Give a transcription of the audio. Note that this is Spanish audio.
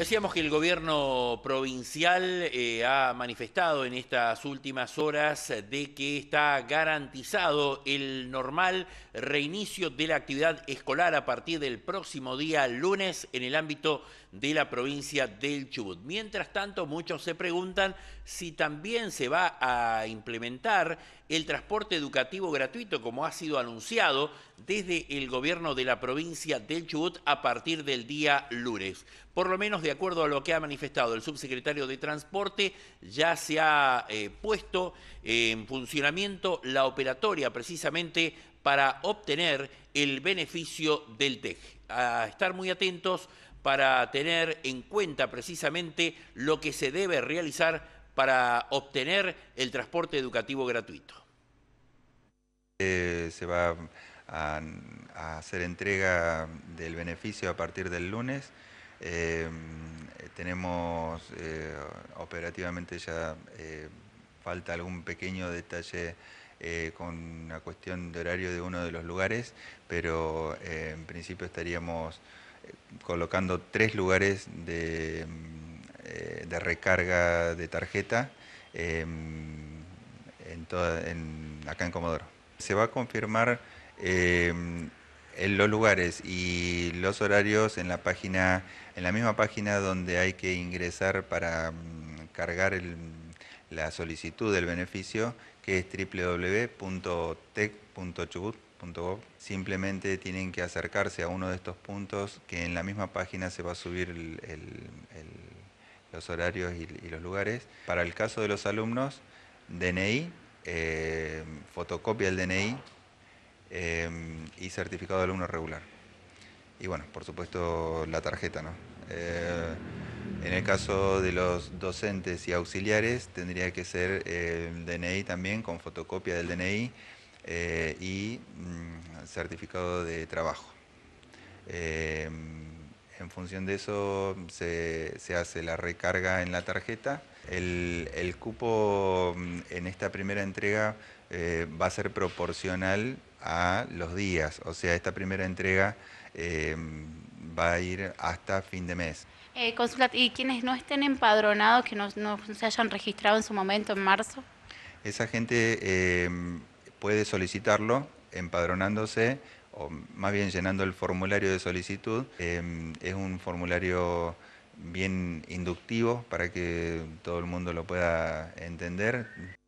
Decíamos que el gobierno provincial eh, ha manifestado en estas últimas horas de que está garantizado el normal reinicio de la actividad escolar a partir del próximo día lunes en el ámbito de la provincia del Chubut. Mientras tanto, muchos se preguntan si también se va a implementar el transporte educativo gratuito, como ha sido anunciado desde el gobierno de la provincia del Chubut a partir del día lunes. Por lo menos de acuerdo a lo que ha manifestado el subsecretario de Transporte, ya se ha eh, puesto en funcionamiento la operatoria precisamente para obtener el beneficio del TEJ. A estar muy atentos para tener en cuenta precisamente lo que se debe realizar para obtener el transporte educativo gratuito? Eh, se va a, hacer entrega del beneficio a partir del lunes. Eh, tenemos eh, operativamente ya falta algún pequeño detalle con una cuestión de horario de uno de los lugares, pero en principio estaríamos colocando tres lugares de de recarga de tarjeta em, en toda, acá en Comodoro. Se va a confirmar em, en los lugares y los horarios en la página, en la misma página donde hay que ingresar para mm, cargar la solicitud del beneficio, que es www.tec.chubut.gov. Simplemente tienen que acercarse a uno de estos puntos que en la misma página se va a subir el los horarios y, los lugares. Para el caso de los alumnos, DNI, eh, fotocopia del DNI eh, y certificado de alumno regular. Y bueno, por supuesto la tarjeta, ¿no? Eh, en el caso de los docentes y auxiliares tendría que ser el DNI también con fotocopia del DNI y mm, certificado de trabajo. En función de eso se, hace la recarga en la tarjeta. El, cupo mm, en esta primera entrega eh, va a ser proporcional a los días, o sea, esta primera entrega eh, va a ir hasta fin de mes. Eh, ¿y quienes no estén empadronados, que no, se hayan registrado en su momento en marzo? Esa gente eh, puede solicitarlo empadronándose o más bien llenando el formulario de solicitud. Em, es un formulario bien inductivo para que todo el mundo lo pueda entender.